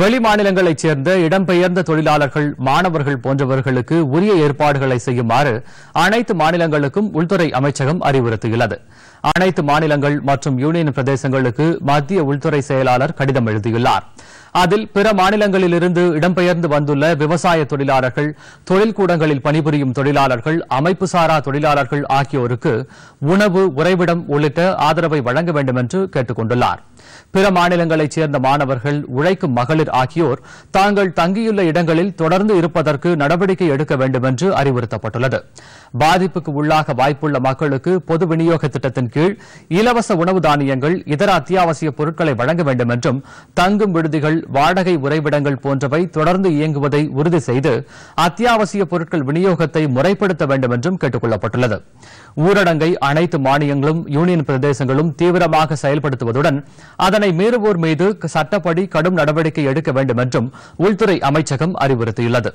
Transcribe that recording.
வெளிமாநிலங்களைச் சேர்ந்த இடம்பெயர்ந்த தொழிலாளர்கள் மாணவர்கள் போன்றவர்களுக்கு உரிய ஏற்பாடுகளை செய்யுமாறு அனைத்து மாநிலங்களுக்கும் உள்துறை அமைச்சகம் அறிவுறுத்தியுள்ளது அனைத்து மாநிலங்கள் மற்றும் யூனியன் பிரதேசங்களுக்கு மத்திய உள்துறை செயலாளர் கடிதம் எழுதியுள்ளார் அதில் பிற மாநிலங்களிலிருந்து இடம்பெயர்ந்து வந்துள்ள விவசாய தொழிலாளர்கள் தொழில்கூடங்களில் பணிபுரியும் தொழிலாளர்கள் அமைப்புசாரா தொழிலாளர்கள் ஆகியோருக்கு உணவு உறைவிடம் உள்ளிட்ட ஆதரவை வழங்க வேண்டும் என்று கேட்டுக் கொண்டுள்ளாா் பிற மாநிலங்களைச் சேர்ந்த மாணவர்கள் உழைக்கும் மகளிர் ஆகியோர் தாங்கள் தங்கியுள்ள இடங்களில் தொடர்ந்து இருப்பதற்கு நடவடிக்கை எடுக்க வேண்டும் என்று அறிவுறுத்தப்பட்டுள்ளது பாதிப்புக்கு உள்ளாக வாய்ப்புள்ள மக்களுக்கு பொது விநியோக திட்டத்தின் கீழ் இலவச உணவு தானியங்கள் இதர அத்தியாவசிய பொருட்களை வழங்க வேண்டுமென்றும் தங்கும் விடுதிகள் வாடகை உறைவிடங்கள் போன்றவை தொடர்ந்து இயங்குவதை உறுதி செய்து அத்தியாவசிய பொருட்கள் விநியோகத்தை முறைப்படுத்த வேண்டுமென்றும் என்றும் கேட்டுக் கொள்ளப்பட்டுள்ளது ஊரடங்கை அனைத்து மாநிலங்களும் யூனியன் பிரதேசங்களும் தீவிரமாக செயல்படுத்துவதுடன் அதனை மீறுவோர் மீது சட்டப்படி கடும் நடவடிக்கை எடுக்க வேண்டும் என்றும் உள்துறை அமைச்சகம் அறிவுறுத்தியுள்ளது